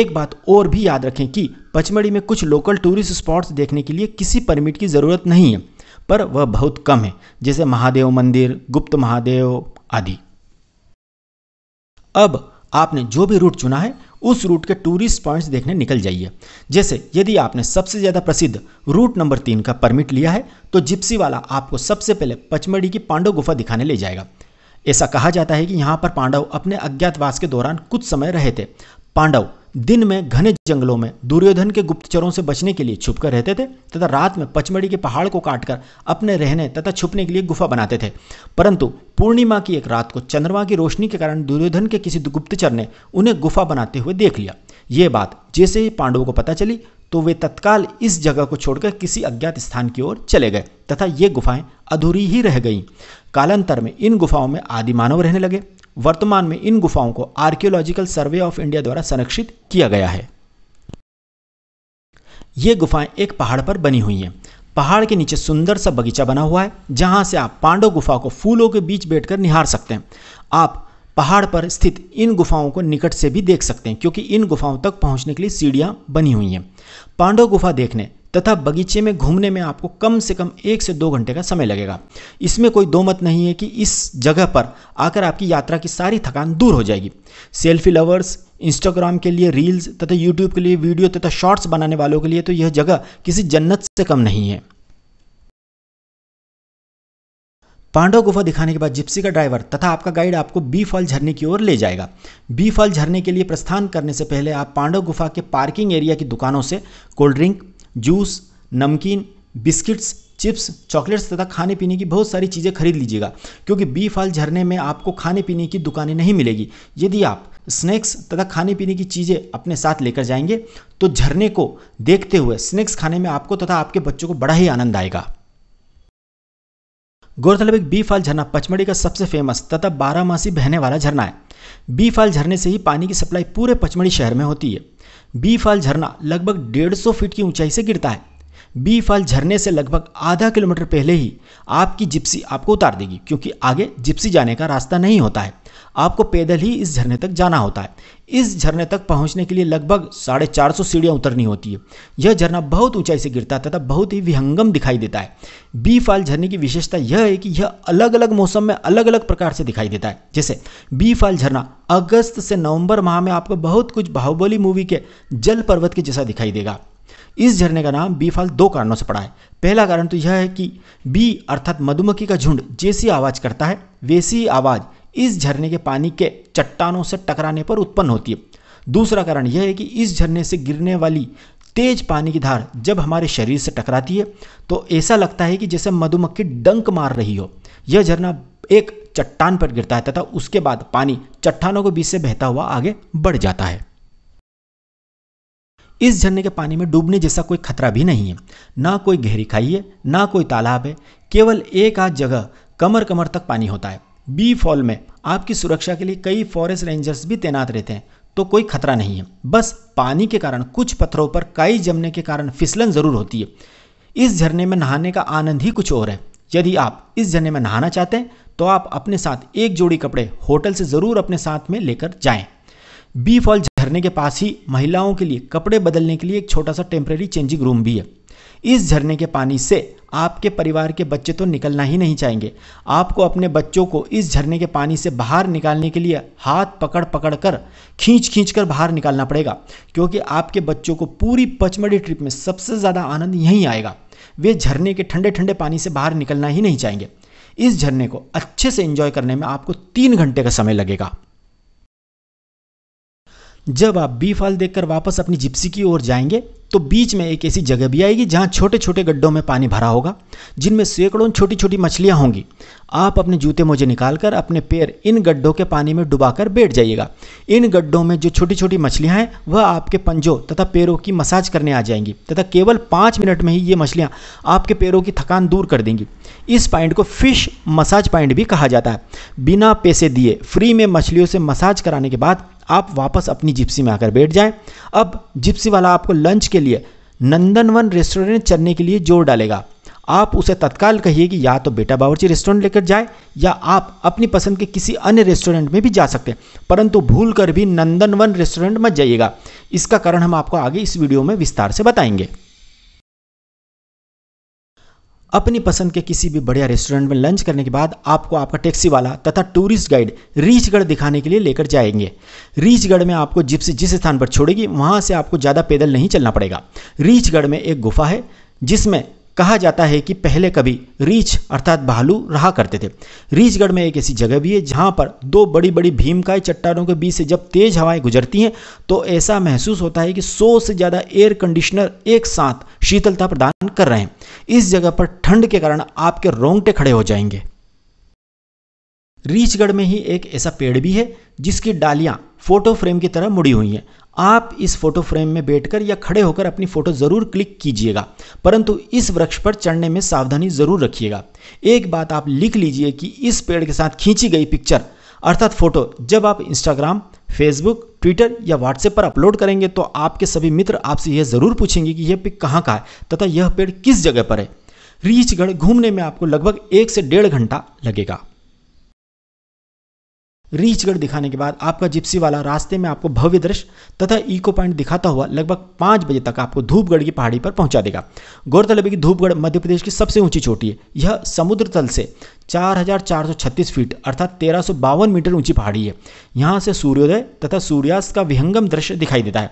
एक बात और भी याद रखें कि पचमढ़ी में कुछ लोकल टूरिस्ट स्पॉट्स देखने के लिए किसी परमिट की ज़रूरत नहीं है पर वह बहुत कम है जैसे महादेव मंदिर गुप्त महादेव आदि अब आपने जो भी रूट चुना है उस रूट के टूरिस्ट पॉइंट्स देखने निकल जाइए जैसे यदि आपने सबसे ज़्यादा प्रसिद्ध रूट नंबर तीन का परमिट लिया है तो जिप्सी वाला आपको सबसे पहले पचमढ़ी की पांडव गुफा दिखाने ले जाएगा ऐसा कहा जाता है कि यहाँ पर पांडव अपने अज्ञातवास के दौरान कुछ समय रहे थे पांडव दिन में घने जंगलों में दुर्योधन के गुप्तचरों से बचने के लिए छुपकर रहते थे तथा रात में पचमढ़ी के पहाड़ को काटकर अपने रहने तथा छुपने के लिए गुफा बनाते थे परंतु पूर्णिमा की एक रात को चंद्रमा की रोशनी के कारण दुर्योधन के किसी गुप्तचर ने उन्हें गुफा बनाते हुए देख लिया ये बात जैसे ही पांडवों को पता चली तो वे तत्काल इस जगह को छोड़कर किसी अज्ञात स्थान की ओर चले गए तथा ये गुफाएं अधूरी ही रह गईं कालांतर में इन गुफाओं में आदि मानव रहने लगे वर्तमान में इन गुफाओं को आर्कियोलॉजिकल सर्वे ऑफ इंडिया द्वारा संरक्षित किया गया है ये गुफाएं एक पहाड़ पर बनी हुई हैं पहाड़ के नीचे सुंदर सा बगीचा बना हुआ है जहां से आप पांडव गुफा को फूलों के बीच बैठकर निहार सकते हैं आप पहाड़ पर स्थित इन गुफाओं को निकट से भी देख सकते हैं क्योंकि इन गुफाओं तक पहुंचने के लिए सीढ़ियां बनी हुई हैं पांडव गुफा देखने तथा बगीचे में घूमने में आपको कम से कम एक से दो घंटे का समय लगेगा इसमें कोई दो मत नहीं है कि इस जगह पर आकर आपकी यात्रा की सारी थकान दूर हो जाएगी सेल्फी लवर्स इंस्टाग्राम के लिए रील्स तथा यूट्यूब के लिए वीडियो तथा शॉर्ट्स बनाने वालों के लिए तो यह जगह किसी जन्नत से कम नहीं है पांडव गुफा दिखाने के बाद जिप्सी का ड्राइवर तथा आपका गाइड आपको बी फॉल झरने की ओर ले जाएगा बी फॉल झरने के लिए प्रस्थान करने से पहले आप पांडव गुफा के पार्किंग एरिया की दुकानों से कोल्ड ड्रिंक जूस नमकीन बिस्किट्स चिप्स चॉकलेट्स तथा खाने पीने की बहुत सारी चीज़ें खरीद लीजिएगा क्योंकि बी फॉल झरने में आपको खाने पीने की दुकानें नहीं मिलेगी यदि आप स्नैक्स तथा खाने पीने की चीज़ें अपने साथ लेकर जाएंगे तो झरने को देखते हुए स्नैक्स खाने में आपको तथा आपके बच्चों को बड़ा ही आनंद आएगा गौरतलब एक बी फाल झरना पचमढ़ी का सबसे फेमस तथा बारहमासी बहने वाला झरना है बी फाल झरने से ही पानी की सप्लाई पूरे पचमढ़ी शहर में होती है बी फाल झरना लगभग डेढ़ सौ फीट की ऊंचाई से गिरता है बी फाल झरने से लगभग आधा किलोमीटर पहले ही आपकी जिप्सी आपको उतार देगी क्योंकि आगे जिप्सी जाने का रास्ता नहीं होता है आपको पैदल ही इस झरने तक जाना होता है इस झरने तक पहुंचने के लिए लगभग साढ़े चार सौ सीढ़ियाँ उतरनी होती है यह झरना बहुत ऊंचाई से गिरता तथा बहुत ही विहंगम दिखाई देता है बी फॉल झरने की विशेषता यह है कि यह अलग अलग मौसम में अलग अलग प्रकार से दिखाई देता है जैसे बी फॉल झरना अगस्त से नवंबर माह में आपको बहुत कुछ बाहुबली मूवी के जल पर्वत के जैसा दिखाई देगा इस झरने का नाम बी फॉल दो कारणों से पड़ा है पहला कारण तो यह है कि बी अर्थात मधुमक्खी का झुंड जैसी आवाज़ करता है वैसी आवाज़ इस झरने के पानी के चट्टानों से टकराने पर उत्पन्न होती है दूसरा कारण यह है कि इस झरने से गिरने वाली तेज पानी की धार जब हमारे शरीर से टकराती है तो ऐसा लगता है कि जैसे मधुमक्खी डंक मार रही हो यह झरना एक चट्टान पर गिरता है तथा उसके बाद पानी चट्टानों के बीच से बहता हुआ आगे बढ़ जाता है इस झरने के पानी में डूबने जैसा कोई खतरा भी नहीं है ना कोई गहरी खाई है ना कोई तालाब है केवल एक आध जगह कमर कमर तक पानी होता है बी फॉल में आपकी सुरक्षा के लिए कई फॉरेस्ट रेंजर्स भी तैनात रहते हैं तो कोई खतरा नहीं है बस पानी के कारण कुछ पत्थरों पर काई जमने के कारण फिसलन ज़रूर होती है इस झरने में नहाने का आनंद ही कुछ और है यदि आप इस झरने में नहाना चाहते हैं तो आप अपने साथ एक जोड़ी कपड़े होटल से ज़रूर अपने साथ में लेकर जाएं। बी फॉल झरने के पास ही महिलाओं के लिए कपड़े बदलने के लिए एक छोटा सा टेम्प्रेरी चेंजिंग रूम भी है इस झरने के पानी से आपके परिवार के बच्चे तो निकलना ही नहीं चाहेंगे आपको अपने बच्चों को इस झरने के पानी से बाहर निकालने के लिए हाथ पकड़ पकड़ कर खींच खींच कर बाहर निकालना पड़ेगा क्योंकि आपके बच्चों को पूरी पचमढ़ी ट्रिप में सबसे ज़्यादा आनंद यहीं आएगा वे झरने के ठंडे ठंडे पानी से बाहर निकलना ही नहीं चाहेंगे इस झरने को अच्छे से एंजॉय करने में आपको तीन घंटे का समय लगेगा जब आप बी फॉल देखकर वापस अपनी जिप्सी की ओर जाएंगे तो बीच में एक ऐसी जगह भी आएगी जहाँ छोटे छोटे गड्ढों में पानी भरा होगा जिनमें सैकड़ों छोटी छोटी मछलियाँ होंगी आप अपने जूते मोजे निकाल कर अपने पैर इन गड्ढों के पानी में डुबा कर बैठ जाइएगा इन गड्ढों में जो छोटी छोटी मछलियाँ हैं वह आपके पंजों तथा पैरों की मसाज करने आ जाएंगी तथा केवल पाँच मिनट में ही ये मछलियाँ आपके पैरों की थकान दूर कर देंगी इस पॉइंट को फिश मसाज पॉइंट भी कहा जाता है बिना पैसे दिए फ्री में मछलियों से मसाज कराने के बाद आप वापस अपनी जिप्सी में आकर बैठ जाएं अब जिप्सी वाला आपको लंच के लिए नंदनवन रेस्टोरेंट चलने के लिए जोर डालेगा आप उसे तत्काल कहिए कि या तो बेटा बावर्ची रेस्टोरेंट लेकर जाए या आप अपनी पसंद के किसी अन्य रेस्टोरेंट में भी जा सकते हैं परंतु भूल कर भी नंदनवन रेस्टोरेंट मत जाइएगा इसका कारण हम आपको आगे इस वीडियो में विस्तार से बताएंगे अपनी पसंद के किसी भी बढ़िया रेस्टोरेंट में लंच करने के बाद आपको आपका टैक्सी वाला तथा टूरिस्ट गाइड रीचगढ़ दिखाने के लिए लेकर जाएंगे रीचगढ़ में आपको जिप्सी जिस स्थान पर छोड़ेगी वहाँ से आपको ज़्यादा पैदल नहीं चलना पड़ेगा रीचगढ़ में एक गुफा है जिसमें कहा जाता है कि पहले कभी रीछ अर्थात भालू रहा करते थे रीचगढ़ में एक ऐसी जगह भी है जहाँ पर दो बड़ी बड़ी भीमकाय चट्टानों के बीच से जब तेज हवाएं गुजरती हैं तो ऐसा महसूस होता है कि सौ से ज़्यादा एयर कंडीशनर एक साथ शीतलता प्रदान कर रहे हैं इस जगह पर ठंड के कारण आपके रोंगटे खड़े हो जाएंगे रीचगढ़ में ही एक ऐसा पेड़ भी है जिसकी डालियां फोटो फ्रेम की तरह मुड़ी हुई हैं आप इस फोटो फ्रेम में बैठकर या खड़े होकर अपनी फोटो ज़रूर क्लिक कीजिएगा परंतु इस वृक्ष पर चढ़ने में सावधानी ज़रूर रखिएगा एक बात आप लिख लीजिए कि इस पेड़ के साथ खींची गई पिक्चर अर्थात फोटो जब आप इंस्टाग्राम फेसबुक ट्विटर या व्हाट्सएप पर अपलोड करेंगे तो आपके सभी मित्र आपसे यह ज़रूर पूछेंगे कि यह पिक कहाँ का है तथा यह पेड़ किस जगह पर है रीचगढ़ घूमने में आपको लगभग एक से डेढ़ घंटा लगेगा रीचगढ़ दिखाने के बाद आपका जिप्सी वाला रास्ते में आपको भव्य दृश्य तथा इको पॉइंट दिखाता हुआ लगभग पाँच बजे तक आपको धूपगढ़ की पहाड़ी पर पहुंचा देगा गौरतलब है कि धूपगढ़ मध्य प्रदेश की सबसे ऊंची चोटी है यह समुद्र तल से 4,436 फीट अर्थात तेरह मीटर ऊंची पहाड़ी है यहाँ से सूर्योदय तथा सूर्यास्त का विहंगम दृश्य दिखाई देता है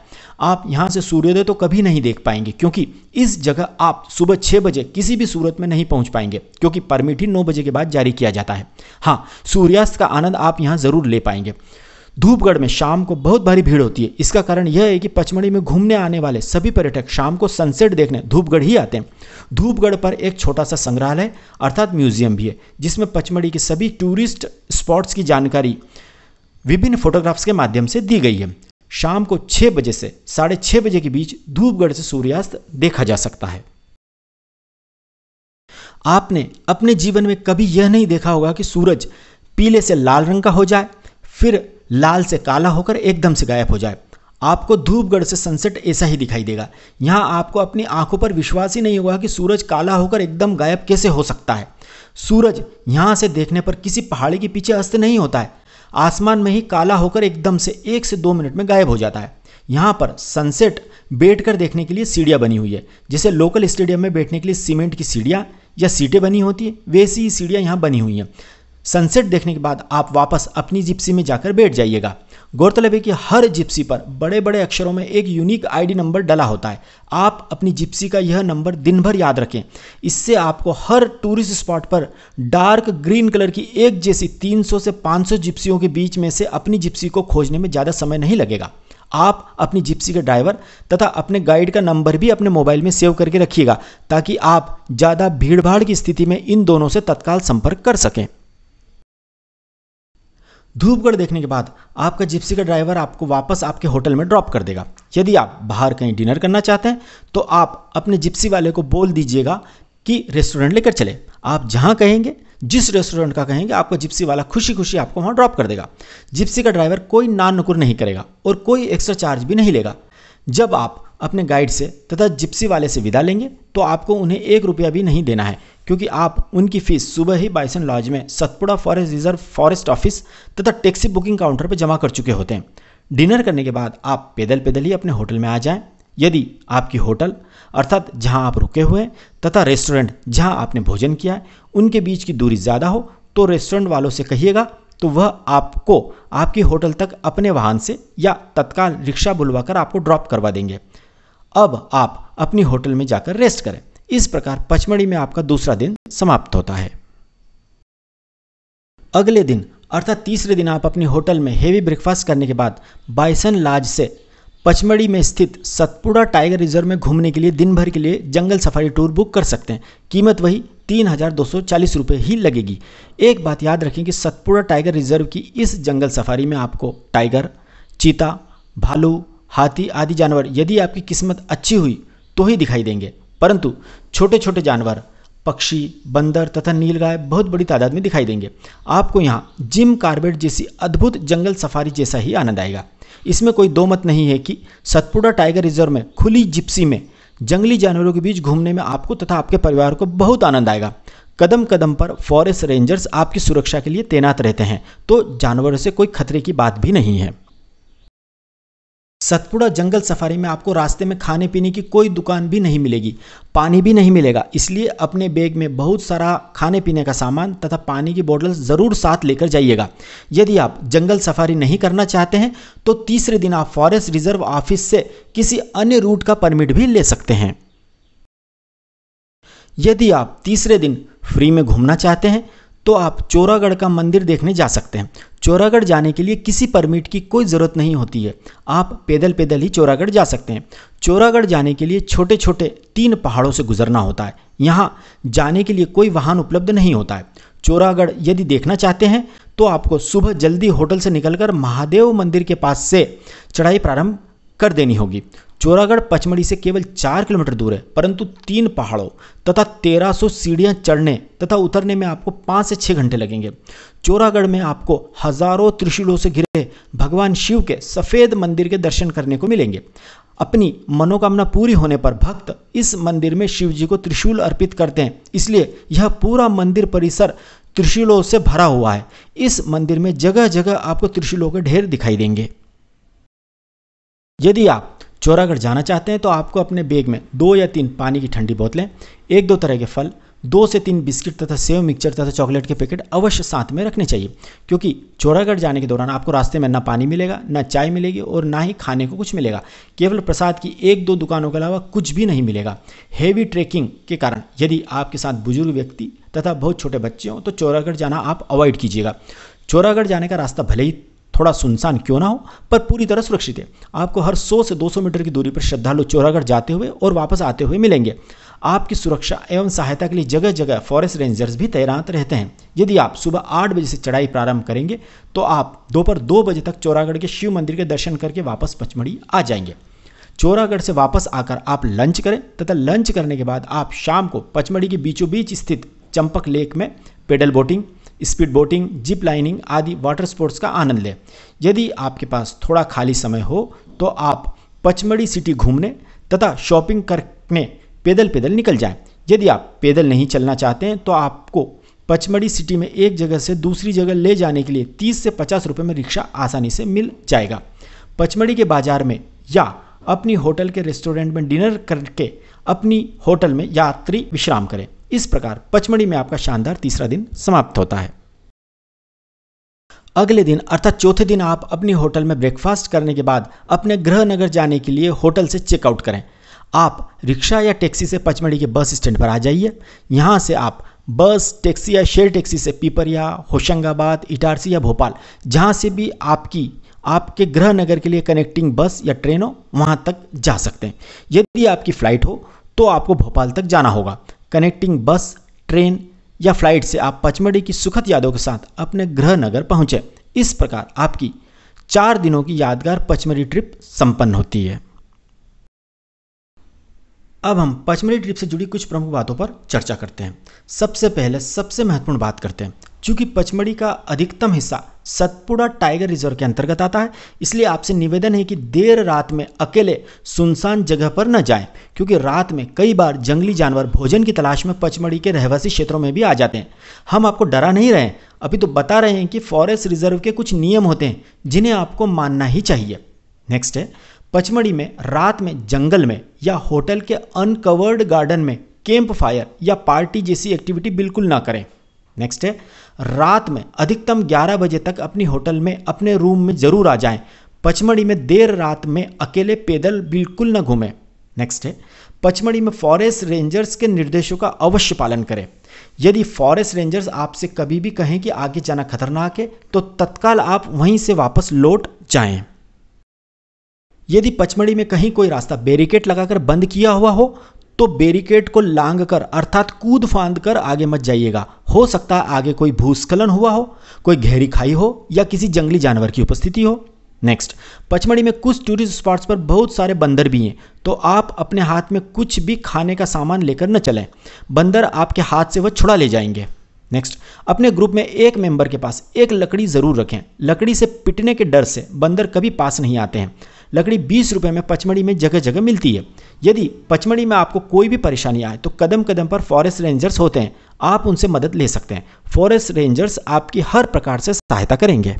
आप यहाँ से सूर्योदय तो कभी नहीं देख पाएंगे क्योंकि इस जगह आप सुबह छः बजे किसी भी सूरत में नहीं पहुँच पाएंगे क्योंकि परमिट ही नौ बजे के बाद जारी किया जाता है हाँ सूर्यास्त का आनंद आप यहाँ ज़रूर ले पाएंगे धूपगढ़ में शाम को बहुत भारी भीड़ होती है इसका कारण यह है कि पचमढ़ी में घूमने आने वाले सभी पर्यटक शाम को सनसेट देखने धूपगढ़ ही आते हैं धूपगढ़ पर एक छोटा सा संग्रहालय अर्थात म्यूजियम भी है जिसमें पचमढ़ी के सभी टूरिस्ट स्पॉट्स की जानकारी विभिन्न फोटोग्राफ्स के माध्यम से दी गई है शाम को छः बजे से साढ़े छः बजे के बीच धूपगढ़ से सूर्यास्त देखा जा सकता है आपने अपने जीवन में कभी यह नहीं देखा होगा कि सूरज पीले से लाल रंग का हो जाए फिर लाल से काला होकर एकदम से गायब हो जाए आपको धूपगढ़ से सनसेट ऐसा ही दिखाई देगा यहाँ आपको अपनी आंखों पर विश्वास ही नहीं होगा कि सूरज काला होकर एकदम गायब कैसे हो सकता है सूरज यहाँ से देखने पर किसी पहाड़ी के पीछे अस्त नहीं होता है आसमान में ही काला होकर एकदम से एक से दो मिनट में गायब हो जाता है यहाँ पर सनसेट बैठकर देखने के लिए सीढ़ियाँ बनी हुई है जैसे लोकल स्टेडियम में बैठने के लिए सीमेंट की सीढ़ियाँ या सीटें बनी होती है वैसी ही सीढ़ियाँ यहाँ बनी हुई हैं सनसेट देखने के बाद आप वापस अपनी जिप्सी में जाकर बैठ जाइएगा गौरतलब है कि हर जिप्सी पर बड़े बड़े अक्षरों में एक यूनिक आईडी नंबर डला होता है आप अपनी जिप्सी का यह नंबर दिन भर याद रखें इससे आपको हर टूरिस्ट स्पॉट पर डार्क ग्रीन कलर की एक जैसी 300 से 500 जिप्सियों के बीच में से अपनी जिप्सी को खोजने में ज़्यादा समय नहीं लगेगा आप अपनी जिप्सी के ड्राइवर तथा अपने गाइड का नंबर भी अपने मोबाइल में सेव करके रखिएगा ताकि आप ज़्यादा भीड़भाड़ की स्थिति में इन दोनों से तत्काल संपर्क कर सकें धूपगढ़ देखने के बाद आपका जिप्सी का ड्राइवर आपको वापस आपके होटल में ड्रॉप कर देगा यदि आप बाहर कहीं डिनर करना चाहते हैं तो आप अपने जिप्सी वाले को बोल दीजिएगा कि रेस्टोरेंट लेकर चले आप जहाँ कहेंगे जिस रेस्टोरेंट का कहेंगे आपका जिप्सी वाला खुशी खुशी आपको वहाँ ड्रॉप कर देगा जिप्सी का ड्राइवर कोई नान नुकुर नहीं करेगा और कोई एक्स्ट्रा चार्ज भी नहीं लेगा जब आप अपने गाइड से तथा जिप्सी वाले से विदा लेंगे तो आपको उन्हें एक रुपया भी नहीं देना है क्योंकि आप उनकी फ़ीस सुबह ही बाइसन लॉज में Satpura forest reserve forest office तथा टैक्सी बुकिंग काउंटर पर जमा कर चुके होते हैं डिनर करने के बाद आप पैदल पैदल ही अपने होटल में आ जाएं यदि आपकी होटल अर्थात जहां आप रुके हुए हैं तथा रेस्टोरेंट जहां आपने भोजन किया है उनके बीच की दूरी ज़्यादा हो तो रेस्टोरेंट वालों से कहिएगा तो वह आपको आपके होटल तक अपने वाहन से या तत्काल रिक्शा बुलवाकर आपको ड्रॉप करवा देंगे अब आप अपनी होटल में जाकर रेस्ट करें इस प्रकार पचमढ़ी में आपका दूसरा दिन समाप्त होता है अगले दिन अर्थात तीसरे दिन आप अपनी होटल में हेवी ब्रेकफास्ट करने के बाद बाइसन लाज से पचमढ़ी में स्थित सतपुड़ा टाइगर रिजर्व में घूमने के लिए दिन भर के लिए जंगल सफारी टूर बुक कर सकते हैं कीमत वही तीन हज़ार दो सौ चालीस रुपये ही लगेगी एक बात याद रखें कि सतपुड़ा टाइगर रिजर्व की इस जंगल सफारी में आपको टाइगर चीता भालू हाथी आदि जानवर यदि आपकी किस्मत अच्छी हुई तो ही दिखाई देंगे परंतु छोटे छोटे जानवर पक्षी बंदर तथा नीलगाय बहुत बड़ी तादाद में दिखाई देंगे आपको यहाँ जिम कार्बेट जैसी अद्भुत जंगल सफारी जैसा ही आनंद आएगा इसमें कोई दो मत नहीं है कि सतपुड़ा टाइगर रिजर्व में खुली जिप्सी में जंगली जानवरों के बीच घूमने में आपको तथा आपके परिवार को बहुत आनंद आएगा कदम कदम पर फॉरेस्ट रेंजर्स आपकी सुरक्षा के लिए तैनात रहते हैं तो जानवरों से कोई खतरे की बात भी नहीं है सतपुड़ा जंगल सफारी में आपको रास्ते में खाने पीने की कोई दुकान भी नहीं मिलेगी पानी भी नहीं मिलेगा इसलिए अपने बैग में बहुत सारा खाने पीने का सामान तथा पानी की बोतल ज़रूर साथ लेकर जाइएगा यदि आप जंगल सफारी नहीं करना चाहते हैं तो तीसरे दिन आप फॉरेस्ट रिजर्व ऑफिस से किसी अन्य रूट का परमिट भी ले सकते हैं यदि आप तीसरे दिन फ्री में घूमना चाहते हैं तो आप चोरागढ़ का मंदिर देखने जा सकते हैं चोरागढ़ जाने के लिए किसी परमिट की कोई ज़रूरत नहीं होती है आप पैदल पैदल ही चोरागढ़ जा सकते हैं चोरागढ़ जाने के लिए छोटे छोटे तीन पहाड़ों से गुजरना होता है यहाँ जाने के लिए कोई वाहन उपलब्ध नहीं होता है चोरागढ़ यदि देखना चाहते हैं तो आपको सुबह जल्दी होटल से निकलकर महादेव मंदिर के पास से चढ़ाई प्रारंभ कर देनी होगी चोरागढ़ पचमढ़ी से केवल चार किलोमीटर दूर है परंतु तीन पहाड़ों तथा 1300 सीढ़ियां चढ़ने तथा उतरने में आपको पाँच से छः घंटे लगेंगे चोरागढ़ में आपको हजारों त्रिशूलों से घिरे भगवान शिव के सफ़ेद मंदिर के दर्शन करने को मिलेंगे अपनी मनोकामना पूरी होने पर भक्त इस मंदिर में शिव जी को त्रिशूल अर्पित करते हैं इसलिए यह पूरा मंदिर परिसर त्रिशूलों से भरा हुआ है इस मंदिर में जगह जगह आपको त्रिशूलों के ढेर दिखाई देंगे यदि आप चौरागढ़ जाना चाहते हैं तो आपको अपने बैग में दो या तीन पानी की ठंडी बोतलें एक दो तरह के फल दो से तीन बिस्किट तथा सेव मिक्सचर तथा चॉकलेट के पैकेट अवश्य साथ में रखने चाहिए क्योंकि चौरागढ़ जाने के दौरान आपको रास्ते में ना पानी मिलेगा ना चाय मिलेगी और ना ही खाने को कुछ मिलेगा केवल प्रसाद की एक दो दुकानों के अलावा कुछ भी नहीं मिलेगा हैवी ट्रैकिंग के कारण यदि आपके साथ बुजुर्ग व्यक्ति तथा बहुत छोटे बच्चे हों तो चौरागढ़ जाना आप अवॉइड कीजिएगा चौरागढ़ जाने का रास्ता भले ही थोड़ा सुनसान क्यों ना हो पर पूरी तरह सुरक्षित है आपको हर 100 से 200 मीटर की दूरी पर श्रद्धालु चोरागढ़ जाते हुए और वापस आते हुए मिलेंगे आपकी सुरक्षा एवं सहायता के लिए जगह जगह फॉरेस्ट रेंजर्स भी तैनात रहते हैं यदि आप सुबह आठ बजे से चढ़ाई प्रारंभ करेंगे तो आप दोपहर दो बजे तक चोरागढ़ के शिव मंदिर के दर्शन करके वापस पचमढ़ी आ जाएंगे चोरागढ़ से वापस आकर आप लंच करें तथा लंच करने के बाद आप शाम को पचमढ़ी के बीचों बीच स्थित चंपक लेक में pedal boating speed boating zip lining आदि वाटर स्पोर्ट्स का आनंद लें यदि आपके पास थोड़ा खाली समय हो तो आप पचमढ़ी सिटी घूमने तथा शॉपिंग करने पैदल पैदल निकल जाएं यदि आप पैदल नहीं चलना चाहते हैं तो आपको पचमढ़ी सिटी में एक जगह से दूसरी जगह ले जाने के लिए 30 से 50 रुपए में रिक्शा आसानी से मिल जाएगा पचमढ़ी के बाजार में या अपनी होटल के रेस्टोरेंट में डिनर करके अपनी होटल में यात्री विश्राम करें इस प्रकार पचमढ़ी में आपका शानदार तीसरा दिन समाप्त होता है अगले दिन अर्थात चौथे दिन आप अपने होटल में ब्रेकफास्ट करने के बाद अपने गृह नगर जाने के लिए होटल से चेकआउट करें आप रिक्शा या टैक्सी से पचमढ़ी के बस स्टैंड पर आ जाइए यहाँ से आप बस टैक्सी या शेयर टैक्सी से पीपरिया होशंगाबाद इटारसी या भोपाल जहाँ से भी आपकी आपके गृह नगर के लिए कनेक्टिंग बस या ट्रेन हो वहाँ तक जा सकते हैं यदि आपकी फ़्लाइट हो तो आपको भोपाल तक जाना होगा कनेक्टिंग बस ट्रेन या फ्लाइट से आप पचमढ़ी की सुखद यादों के साथ अपने गृह नगर पहुंचे इस प्रकार आपकी चार दिनों की यादगार पचमढ़ी ट्रिप संपन्न होती है अब हम पचमढ़ी ट्रिप से जुड़ी कुछ प्रमुख बातों पर चर्चा करते हैं सबसे पहले सबसे महत्वपूर्ण बात करते हैं क्योंकि पचमढ़ी का अधिकतम हिस्सा सतपुड़ा टाइगर रिजर्व के अंतर्गत आता है इसलिए आपसे निवेदन है कि देर रात में अकेले सुनसान जगह पर न जाएं क्योंकि रात में कई बार जंगली जानवर भोजन की तलाश में पचमढ़ी के रहवासी क्षेत्रों में भी आ जाते हैं हम आपको डरा नहीं रहे अभी तो बता रहे हैं कि फॉरेस्ट रिजर्व के कुछ नियम होते हैं जिन्हें आपको मानना ही चाहिए नेक्स्ट है पचमढ़ी में रात में जंगल में या होटल के अनकवर्ड गार्डन में कैंप फायर या पार्टी जैसी एक्टिविटी बिल्कुल ना करें नेक्स्ट है रात में अधिकतम 11 बजे तक अपनी होटल में अपने रूम में ज़रूर आ जाएं पचमढ़ी में देर रात में अकेले पैदल बिल्कुल न घूमें नेक्स्ट है पचमढ़ी में फॉरेस्ट रेंजर्स के निर्देशों का अवश्य पालन करें यदि फॉरेस्ट रेंजर्स आपसे कभी भी कहें कि आगे जाना खतरनाक है तो तत्काल आप वहीं से वापस लौट जाएं। यदि पचमढ़ी में कहीं कोई रास्ता बैरिकेड लगाकर बंद किया हुआ हो तो बैरिकेड को लांग कर अर्थात कूद फांद कर आगे मत जाइएगा हो सकता है आगे कोई भूस्खलन हुआ हो कोई गहरी खाई हो या किसी जंगली जानवर की उपस्थिति हो नेक्स्ट पचमढ़ी में कुछ टूरिस्ट स्पॉट्स पर बहुत सारे बंदर भी हैं तो आप अपने हाथ में कुछ भी खाने का सामान लेकर न चलें बंदर आपके हाथ से वह छुड़ा ले जाएंगे नेक्स्ट अपने ग्रुप में एक मेंबर के पास एक लकड़ी ज़रूर रखें लकड़ी से पिटने के डर से बंदर कभी पास नहीं आते हैं लकड़ी बीस रुपये में पचमढ़ी में जगह जगह मिलती है यदि पचमढ़ी में आपको कोई भी परेशानी आए तो कदम कदम पर फॉरेस्ट रेंजर्स होते हैं आप उनसे मदद ले सकते हैं फॉरेस्ट रेंजर्स आपकी हर प्रकार से सहायता करेंगे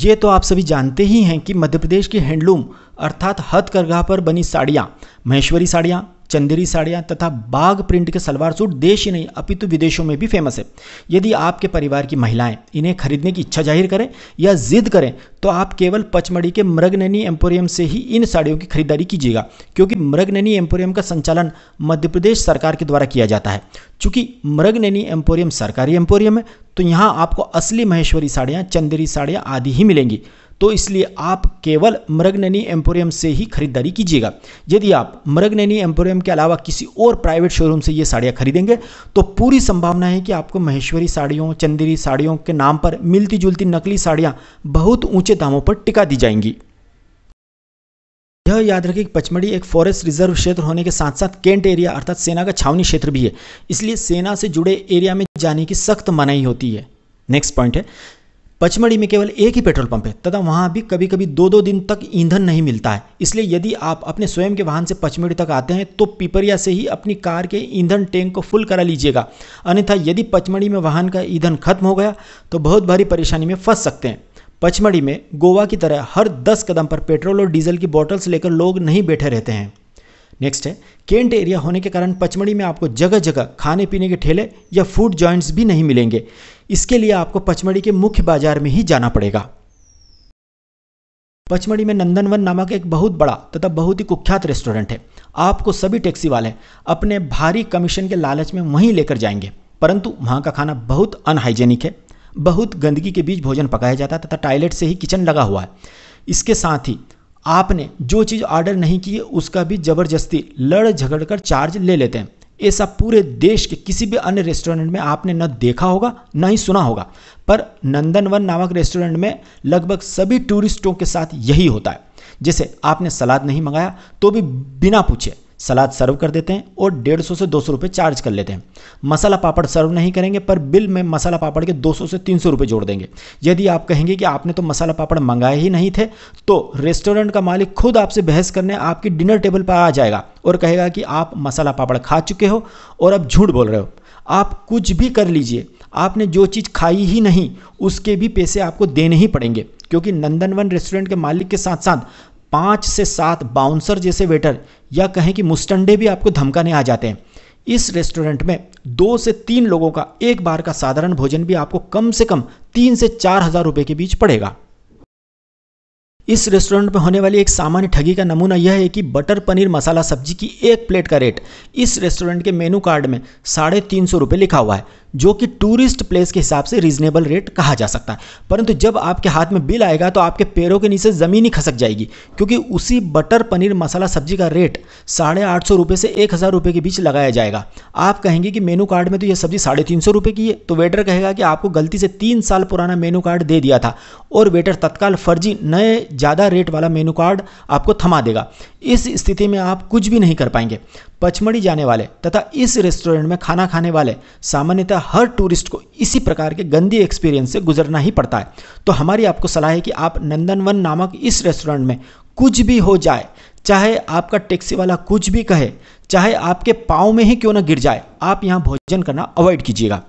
ये तो आप सभी जानते ही हैं कि मध्य प्रदेश की हैंडलूम अर्थात हथकरघा पर बनी साड़ियाँ महेश्वरी साड़ियाँ चंदेरी साड़ियाँ तथा बाघ प्रिंट के सलवार सूट देश ही नहीं अपितु विदेशों में भी फेमस है यदि आपके परिवार की महिलाएं इन्हें खरीदने की इच्छा जाहिर करें या जिद करें तो आप केवल पचमढ़ी के मृगनैनी एम्पोरियम से ही इन साड़ियों की खरीदारी कीजिएगा क्योंकि मृगनैनी एम्पोरियम का संचालन मध्य प्रदेश सरकार के द्वारा किया जाता है चूंकि मृगनैनी एम्पोरियम सरकारी एम्पोरियम है तो यहाँ आपको असली महेश्वरी साड़ियाँ चंदेरी साड़ियाँ आदि ही मिलेंगी तो इसलिए आप केवल मृगनैनी एम्पोरियम से ही खरीदारी कीजिएगा यदि आप मृगनैनी एम्पोरियम के अलावा किसी और प्राइवेट शोरूम से ये साड़ियाँ खरीदेंगे तो पूरी संभावना है कि आपको महेश्वरी साड़ियों चंदेरी साड़ियों के नाम पर मिलती जुलती नकली साड़ियाँ बहुत ऊँचे दामों पर टिका दी जाएंगी यह याद रखें कि पचमढ़ी एक फॉरेस्ट रिजर्व क्षेत्र होने के साथ साथ केंट एरिया अर्थात सेना का छावनी क्षेत्र भी है इसलिए सेना से जुड़े एरिया में जाने की सख्त मनाही होती है नेक्स्ट पॉइंट है पचमढ़ी में केवल एक ही पेट्रोल पंप है तथा वहाँ भी कभी कभी दो दो दिन तक ईंधन नहीं मिलता है इसलिए यदि आप अपने स्वयं के वाहन से पचमढ़ी तक आते हैं तो पिपरिया से ही अपनी कार के ईंधन टैंक को फुल करा लीजिएगा अन्यथा यदि पचमढ़ी में वाहन का ईंधन खत्म हो गया तो बहुत भारी परेशानी में फंस सकते हैं पचमढ़ी में गोवा की तरह हर दस कदम पर पेट्रोल और डीजल की बॉटल्स लेकर लोग नहीं बैठे रहते हैं नेक्स्ट है केंट एरिया होने के कारण पचमढ़ी में आपको जगह जगह खाने पीने के ठेले या फूड जॉइंट्स भी नहीं मिलेंगे इसके लिए आपको पचमढ़ी के मुख्य बाजार में ही जाना पड़ेगा पचमढ़ी में नंदनवन नामक एक बहुत बड़ा तथा बहुत ही कुख्यात रेस्टोरेंट है आपको सभी टैक्सी वाले अपने भारी कमीशन के लालच में वहीं लेकर जाएंगे परंतु वहाँ का खाना बहुत अनहाइजेनिक है बहुत गंदगी के बीच भोजन पकाया जाता है तथा टॉयलेट से ही किचन लगा हुआ है इसके साथ ही आपने जो चीज़ ऑर्डर नहीं की है उसका भी ज़बरदस्ती लड़ झगड़ कर चार्ज ले लेते हैं ऐसा पूरे देश के किसी भी अन्य रेस्टोरेंट में आपने न देखा होगा न ही सुना होगा पर नंदनवन नामक रेस्टोरेंट में लगभग सभी टूरिस्टों के साथ यही होता है जैसे आपने सलाद नहीं मंगाया तो भी बिना पूछे सलाद सर्व कर देते हैं और डेढ़ सौ से दो सौ रुपये चार्ज कर लेते हैं मसाला पापड़ सर्व नहीं करेंगे पर बिल में मसाला पापड़ के दो सौ से तीन सौ रुपये जोड़ देंगे यदि आप कहेंगे कि आपने तो मसाला पापड़ मंगाए ही नहीं थे तो रेस्टोरेंट का मालिक खुद आपसे बहस करने आपकी डिनर टेबल पर आ जाएगा और कहेगा कि आप मसाला पापड़ खा चुके हो और अब झूठ बोल रहे हो आप कुछ भी कर लीजिए आपने जो चीज़ खाई ही नहीं उसके भी पैसे आपको देने ही पड़ेंगे क्योंकि नंदनवन रेस्टोरेंट के मालिक के साथ साथ पाँच से सात बाउंसर जैसे वेटर या कहें कि मुस्टंडे भी आपको धमकाने आ जाते हैं इस रेस्टोरेंट में दो से तीन लोगों का एक बार का साधारण भोजन भी आपको कम से कम तीन से चार हजार रुपये के बीच पड़ेगा इस रेस्टोरेंट में होने वाली एक सामान्य ठगी का नमूना यह है कि बटर पनीर मसाला सब्जी की एक प्लेट का रेट इस रेस्टोरेंट के मेनू कार्ड में साढ़े तीन सौ रुपये लिखा हुआ है जो कि टूरिस्ट प्लेस के हिसाब से रीजनेबल रेट कहा जा सकता है परंतु जब आपके हाथ में बिल आएगा तो आपके पैरों के नीचे ज़मीन ही खसक जाएगी क्योंकि उसी बटर पनीर मसाला सब्जी का रेट साढ़े आठ सौ रुपये से एक हज़ार रुपये के बीच लगाया जाएगा आप कहेंगे कि मेनू कार्ड में तो यह सब्जी साढ़े तीन सौ रुपये की है तो वेटर कहेगा कि आपको गलती से तीन साल पुराना मेनू कार्ड दे दिया था और वेटर तत्काल फर्जी नए ज़्यादा रेट वाला मेनू कार्ड आपको थमा देगा इस स्थिति में आप कुछ भी नहीं कर पाएंगे पचमढ़ी जाने वाले तथा इस रेस्टोरेंट में खाना खाने वाले सामान्यतः हर टूरिस्ट को इसी प्रकार के गंदी एक्सपीरियंस से गुजरना ही पड़ता है तो हमारी आपको सलाह है कि आप नंदनवन नामक इस रेस्टोरेंट में कुछ भी हो जाए चाहे आपका टैक्सी वाला कुछ भी कहे चाहे आपके पाँव में ही क्यों ना गिर जाए आप यहाँ भोजन करना अवॉइड कीजिएगा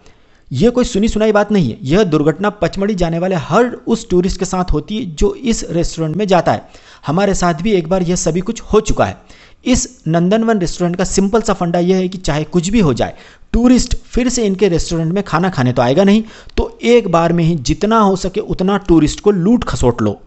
यह कोई सुनी सुनाई बात नहीं है यह दुर्घटना पचमढ़ी जाने वाले हर उस टूरिस्ट के साथ होती है जो इस रेस्टोरेंट में जाता है हमारे साथ भी एक बार यह सभी कुछ हो चुका है इस नंदनवन रेस्टोरेंट का सिंपल सा फंडा यह है कि चाहे कुछ भी हो जाए टूरिस्ट फिर से इनके रेस्टोरेंट में खाना खाने तो आएगा नहीं तो एक बार में ही जितना हो सके उतना टूरिस्ट को लूट खसोट लो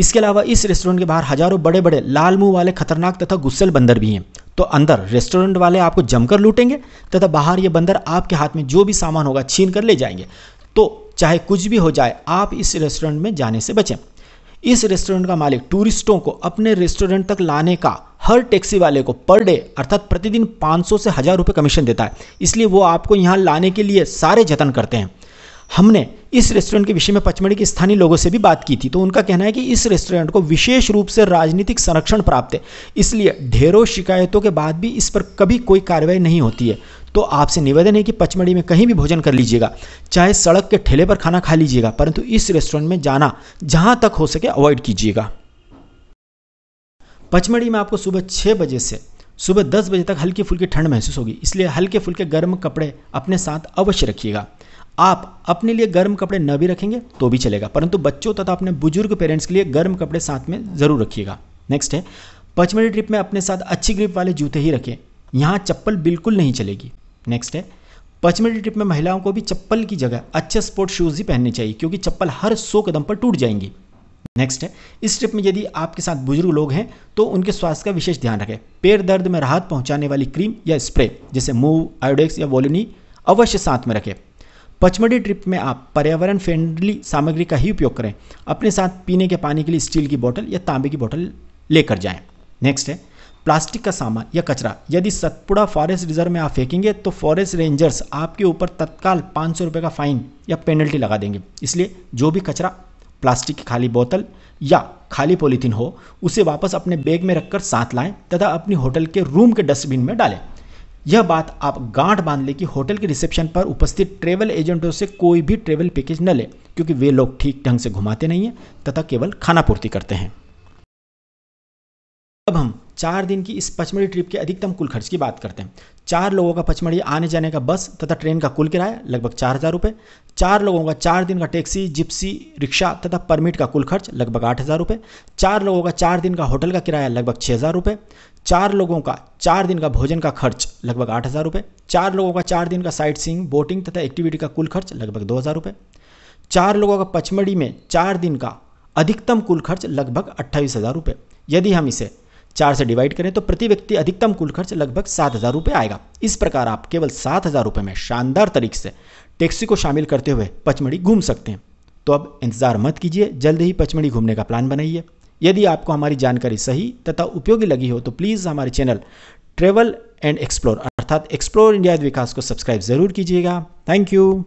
इसके अलावा इस रेस्टोरेंट के बाहर हजारों बड़े बड़े लाल मुंह वाले खतरनाक तथा गुस्सेल बंदर भी हैं तो अंदर रेस्टोरेंट वाले आपको जमकर लूटेंगे तथा बाहर ये बंदर आपके हाथ में जो भी सामान होगा छीन कर ले जाएंगे तो चाहे कुछ भी हो जाए आप इस रेस्टोरेंट में जाने से बचें इस रेस्टोरेंट का मालिक टूरिस्टों को अपने रेस्टोरेंट तक लाने का हर टैक्सी वाले को पर डे अर्थात प्रतिदिन 500 से हज़ार रुपये कमीशन देता है इसलिए वो आपको यहाँ लाने के लिए सारे जतन करते हैं हमने इस रेस्टोरेंट के विषय में पचमढ़ी के स्थानीय लोगों से भी बात की थी तो उनका कहना है कि इस रेस्टोरेंट को विशेष रूप से राजनीतिक संरक्षण प्राप्त है इसलिए ढेरों शिकायतों के बाद भी इस पर कभी कोई कार्रवाई नहीं होती है तो आपसे निवेदन है कि पचमढ़ी में कहीं भी भोजन कर लीजिएगा चाहे सड़क के ठेले पर खाना खा लीजिएगा परंतु इस रेस्टोरेंट में जाना जहां तक हो सके अवॉइड कीजिएगा पचमढ़ी में आपको सुबह छः बजे से सुबह दस बजे तक हल्की फुल्की ठंड महसूस होगी इसलिए हल्के फुल्के गर्म कपड़े अपने साथ अवश्य रखिएगा आप अपने लिए गर्म कपड़े न भी रखेंगे तो भी चलेगा परंतु बच्चों तथा अपने बुजुर्ग पेरेंट्स के लिए गर्म कपड़े साथ में ज़रूर रखिएगा नेक्स्ट है पचमढ़ी ट्रिप में अपने साथ अच्छी ग्रिप वाले जूते ही रखें यहाँ चप्पल बिल्कुल नहीं चलेगी नेक्स्ट है पचमेडी ट्रिप में महिलाओं को भी चप्पल की जगह अच्छे स्पोर्ट शूज़ ही पहनने चाहिए क्योंकि चप्पल हर सौ कदम पर टूट जाएंगी नेक्स्ट है इस ट्रिप में यदि आपके साथ बुजुर्ग लोग हैं तो उनके स्वास्थ्य का विशेष ध्यान रखें पेट दर्द में राहत पहुंचाने वाली क्रीम या स्प्रे जैसे मूव आयोडेक्स या वॉलोनी अवश्य साथ में रखें पचमढ़ी ट्रिप में आप पर्यावरण फ्रेंडली सामग्री का ही उपयोग करें अपने साथ पीने के पानी के लिए स्टील की बोतल या तांबे की बोतल लेकर जाएं नेक्स्ट है प्लास्टिक का सामान या कचरा यदि सतपुड़ा फॉरेस्ट रिजर्व में आप फेंकेंगे तो फॉरेस्ट रेंजर्स आपके ऊपर तत्काल पाँच सौ रुपये का फाइन या पेनल्टी लगा देंगे इसलिए जो भी कचरा प्लास्टिक की खाली बोतल या खाली पॉलीथीन हो उसे वापस अपने बैग में रखकर साथ लाएं तथा अपनी होटल के रूम के डस्टबिन में डालें यह बात आप गांठ बांध लें कि होटल के रिसेप्शन पर उपस्थित ट्रेवल एजेंटों से कोई भी ट्रेवल पैकेज न लें क्योंकि वे लोग ठीक ढंग से घुमाते नहीं हैं तथा केवल खाना पूर्ति करते हैं अब हम चार दिन की इस पचमढ़ी ट्रिप के अधिकतम कुल खर्च की बात करते हैं चार लोगों का पचमढ़ी आने जाने का बस तथा ट्रेन का कुल किराया लगभग चार हज़ार रुपये चार लोगों का चार दिन का टैक्सी जिप्सी रिक्शा तथा परमिट का कुल खर्च लगभग आठ हज़ार रुपये चार लोगों का चार दिन का होटल का किराया लगभग छः हज़ार रुपये चार लोगों का चार दिन का भोजन का खर्च लगभग आठ हज़ार रुपये चार लोगों का चार दिन का साइट सीइंग बोटिंग तथा एक्टिविटी का कुल खर्च लगभग दो हज़ार रुपये चार लोगों का पचमढ़ी में चार दिन का अधिकतम कुल खर्च लगभग अट्ठाईस हज़ार रुपये यदि हम इसे चार से डिवाइड करें तो प्रति व्यक्ति अधिकतम कुल खर्च लगभग सात हज़ार रुपये आएगा इस प्रकार आप केवल सात हज़ार रुपये में शानदार तरीके से टैक्सी को शामिल करते हुए पचमढ़ी घूम सकते हैं तो अब इंतज़ार मत कीजिए जल्द ही पचमढ़ी घूमने का प्लान बनाइए यदि आपको हमारी जानकारी सही तथा उपयोगी लगी हो तो प्लीज़ हमारे चैनल ट्रेवल एंड एक्सप्लोर अर्थात एक्सप्लोर इंडिया विकास को सब्सक्राइब ज़रूर कीजिएगा थैंक यू